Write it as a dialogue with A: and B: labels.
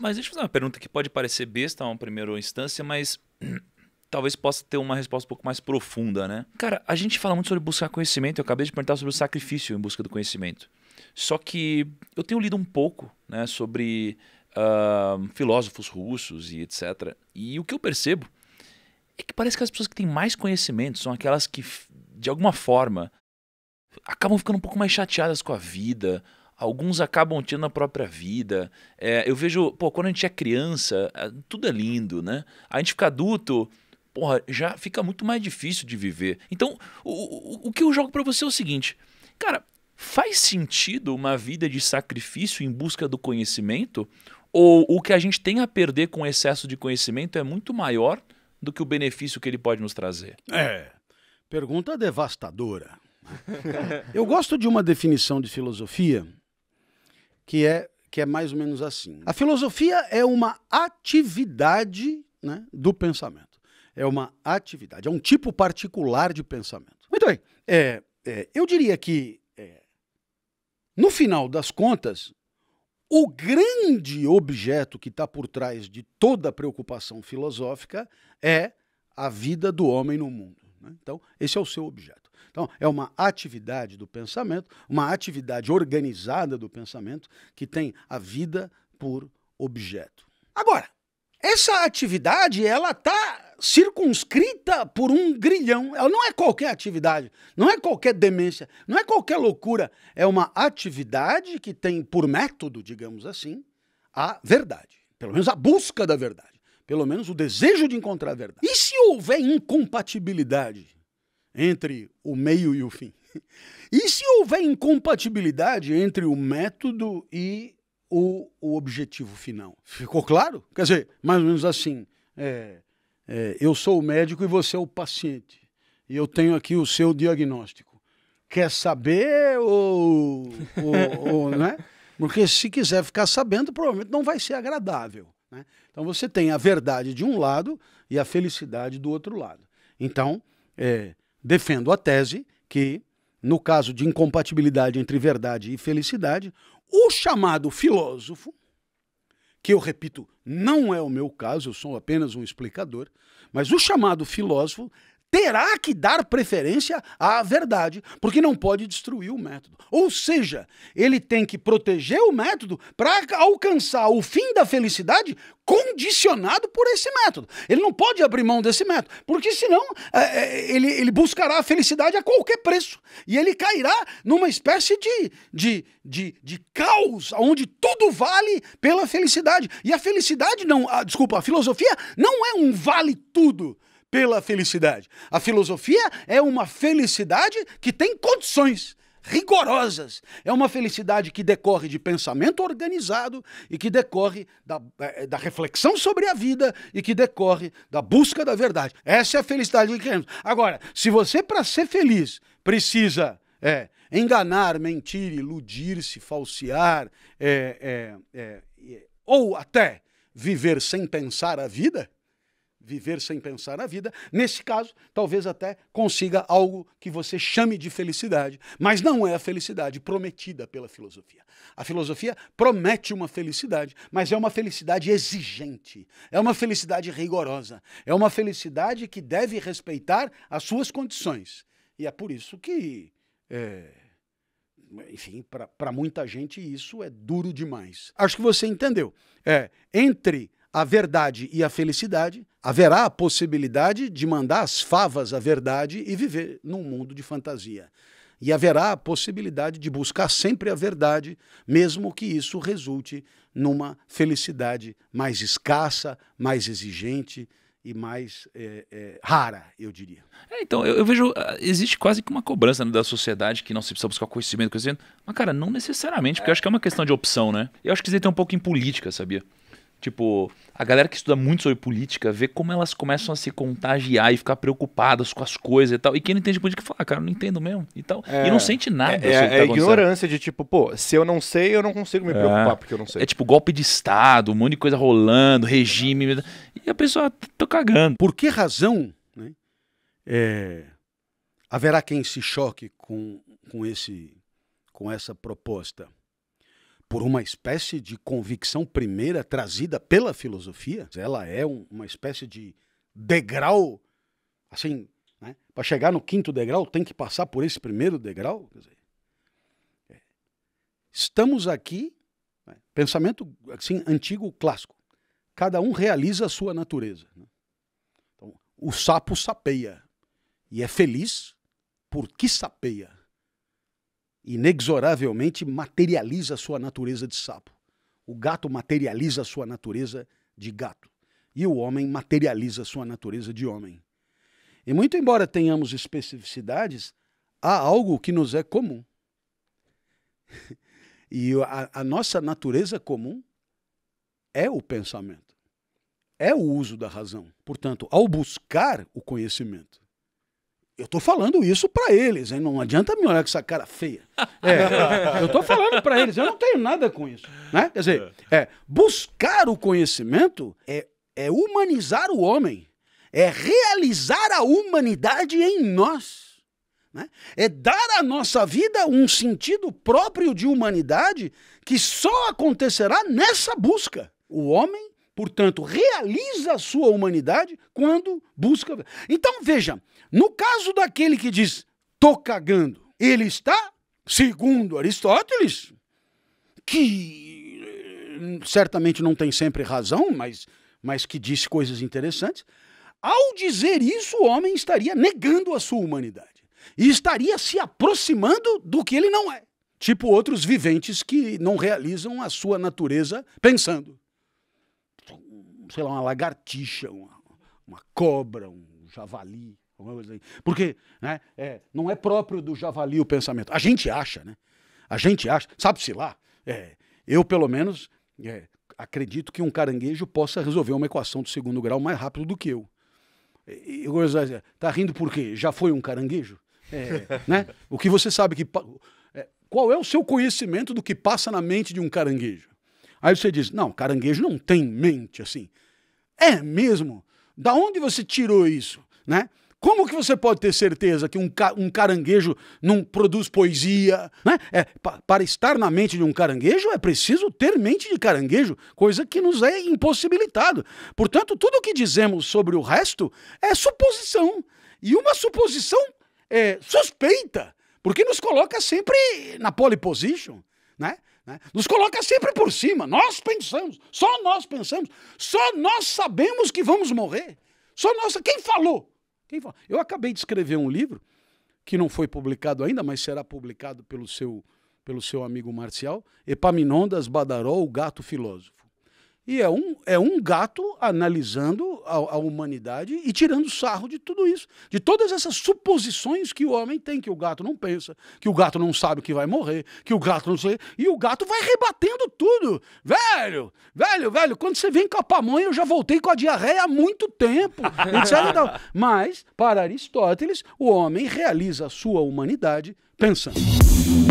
A: Mas deixa eu fazer uma pergunta que pode parecer besta a uma primeira instância, mas talvez possa ter uma resposta um pouco mais profunda, né? Cara, a gente fala muito sobre buscar conhecimento, eu acabei de perguntar sobre o sacrifício em busca do conhecimento. Só que eu tenho lido um pouco né, sobre uh, filósofos russos e etc. E o que eu percebo é que parece que as pessoas que têm mais conhecimento são aquelas que, de alguma forma, acabam ficando um pouco mais chateadas com a vida Alguns acabam tendo a própria vida. É, eu vejo, pô, quando a gente é criança, é, tudo é lindo, né? A gente fica adulto, porra, já fica muito mais difícil de viver. Então, o, o, o que eu jogo para você é o seguinte, cara, faz sentido uma vida de sacrifício em busca do conhecimento? Ou o que a gente tem a perder com o excesso de conhecimento é muito maior do que o benefício que ele pode nos trazer?
B: É, pergunta devastadora. Eu gosto de uma definição de filosofia que é que é mais ou menos assim. Né? A filosofia é uma atividade né, do pensamento. É uma atividade, é um tipo particular de pensamento. Muito bem. É, é, eu diria que, é, no final das contas, o grande objeto que está por trás de toda preocupação filosófica é a vida do homem no mundo. Né? Então, esse é o seu objeto. Então, é uma atividade do pensamento, uma atividade organizada do pensamento que tem a vida por objeto. Agora, essa atividade, ela está circunscrita por um grilhão. Ela não é qualquer atividade, não é qualquer demência, não é qualquer loucura. É uma atividade que tem por método, digamos assim, a verdade. Pelo menos a busca da verdade. Pelo menos o desejo de encontrar a verdade. E se houver incompatibilidade entre o meio e o fim. E se houver incompatibilidade entre o método e o, o objetivo final? Ficou claro? Quer dizer, mais ou menos assim: é, é, eu sou o médico e você é o paciente. E eu tenho aqui o seu diagnóstico. Quer saber ou. ou, ou né? Porque se quiser ficar sabendo, provavelmente não vai ser agradável. Né? Então você tem a verdade de um lado e a felicidade do outro lado. Então, é, defendo a tese que, no caso de incompatibilidade entre verdade e felicidade, o chamado filósofo, que eu repito, não é o meu caso, eu sou apenas um explicador, mas o chamado filósofo terá que dar preferência à verdade, porque não pode destruir o método. Ou seja, ele tem que proteger o método para alcançar o fim da felicidade condicionado por esse método. Ele não pode abrir mão desse método, porque senão é, é, ele, ele buscará a felicidade a qualquer preço. E ele cairá numa espécie de, de, de, de caos, onde tudo vale pela felicidade. E a felicidade não, a, ah, desculpa, a filosofia não é um vale tudo pela felicidade. A filosofia é uma felicidade que tem condições rigorosas. É uma felicidade que decorre de pensamento organizado e que decorre da, eh, da reflexão sobre a vida e que decorre da busca da verdade. Essa é a felicidade que queremos. Agora, se você, para ser feliz, precisa é, enganar, mentir, iludir-se, falsear, é, é, ou até viver sem pensar a vida, viver sem pensar na vida, nesse caso, talvez até consiga algo que você chame de felicidade, mas não é a felicidade prometida pela filosofia. A filosofia promete uma felicidade, mas é uma felicidade exigente, é uma felicidade rigorosa, é uma felicidade que deve respeitar as suas condições. E é por isso que. É enfim, para muita gente isso é duro demais. Acho que você entendeu. É, entre a verdade e a felicidade, haverá a possibilidade de mandar as favas à verdade e viver num mundo de fantasia. E haverá a possibilidade de buscar sempre a verdade, mesmo que isso resulte numa felicidade mais escassa, mais exigente e mais é, é, rara, eu diria.
A: É, então, eu, eu, vejo, ah, existe quase que uma cobrança né, da sociedade que não se precisa buscar conhecimento, conhecimento. Assim. Mas, cara, não necessariamente, porque eu acho que é uma questão de opção, né? Eu acho que isso tem um pouco em política, sabia? Tipo, a galera que estuda muito sobre política vê como elas começam a se contagiar e ficar preocupadas com as coisas e tal. E quem não entende política fala, ah, cara, não entendo mesmo e tal. É, e não é. sente nada. É, é, tá ignorância
B: de tipo, pô, se eu não sei, eu não consigo me é. preocupar porque eu não sei. É tipo
A: golpe de Estado, um monte de coisa rolando, regime. E a pessoa, tô tá, tá cagando. Por que razão
B: né, é, haverá quem se choque com, com, esse, com essa proposta? por uma espécie de convicção primeira trazida pela filosofia. Ela é um, uma espécie de degrau, assim, né? para chegar no quinto degrau tem que passar por esse primeiro degrau. Dizer, é. Estamos aqui, né? pensamento assim antigo clássico. Cada um realiza a sua natureza. Né? Então, o sapo sapeia e é feliz porque sapeia inexoravelmente materializa a sua natureza de sapo. O gato materializa a sua natureza de gato. E o homem materializa a sua natureza de homem. E muito embora tenhamos especificidades, há algo que nos é comum. e a, a nossa natureza comum é o pensamento, é o uso da razão. Portanto, ao buscar o conhecimento, eu tô falando isso para eles, hein? Não adianta me olhar com essa cara feia. É, eu tô falando para eles, eu não tenho nada com isso, né? Quer dizer, é, buscar o conhecimento é, é humanizar o homem, é realizar a humanidade em nós. Né? É dar à nossa vida um sentido próprio de humanidade que só acontecerá nessa busca. O homem portanto, realiza a sua humanidade quando busca. Então, veja, no caso daquele que diz tô cagando, ele está, segundo Aristóteles, que eh, certamente não tem sempre razão, mas, mas que diz coisas interessantes, ao dizer isso, o homem estaria negando a sua humanidade e estaria se aproximando do que ele não é. Tipo outros viventes que não realizam a sua natureza pensando sei lá, uma lagartixa, uma, uma cobra, um javali. Assim. Porque né, é, não é próprio do javali o pensamento. A gente acha, né? A gente acha. Sabe-se lá. É, eu, pelo menos, é, acredito que um caranguejo possa resolver uma equação do segundo grau mais rápido do que eu. e dizer, assim, tá rindo por quê? Já foi um caranguejo? É, né? O que você sabe que. É, qual é o seu conhecimento do que passa na mente de um caranguejo? Aí você diz: não, caranguejo não tem mente assim. É mesmo? Da onde você tirou isso? Né? Como que você pode ter certeza que um, ca um caranguejo não produz poesia? Né? É, pa para estar na mente de um caranguejo é preciso ter mente de caranguejo, coisa que nos é impossibilitado. Portanto, tudo o que dizemos sobre o resto é suposição. E uma suposição é, suspeita, porque nos coloca sempre na pole position né? né? Nos coloca sempre por cima. Nós pensamos, só nós pensamos, só nós sabemos que vamos morrer. Só nós. Quem falou? Quem falou? Eu acabei de escrever um livro que não foi publicado ainda, mas será publicado pelo seu pelo seu amigo Marcial, Epaminondas Badaró, o gato filósofo. E é um, é um gato analisando a, a, humanidade e tirando sarro de tudo isso. De todas essas suposições que o homem tem, que o gato não pensa, que o gato não sabe que vai morrer, que o gato não sei. E o gato vai rebatendo tudo. Velho, velho, velho, quando você vem com a pamonha, eu já voltei com a diarreia há muito tempo. É Mas, para Aristóteles, o homem realiza a sua humanidade pensando.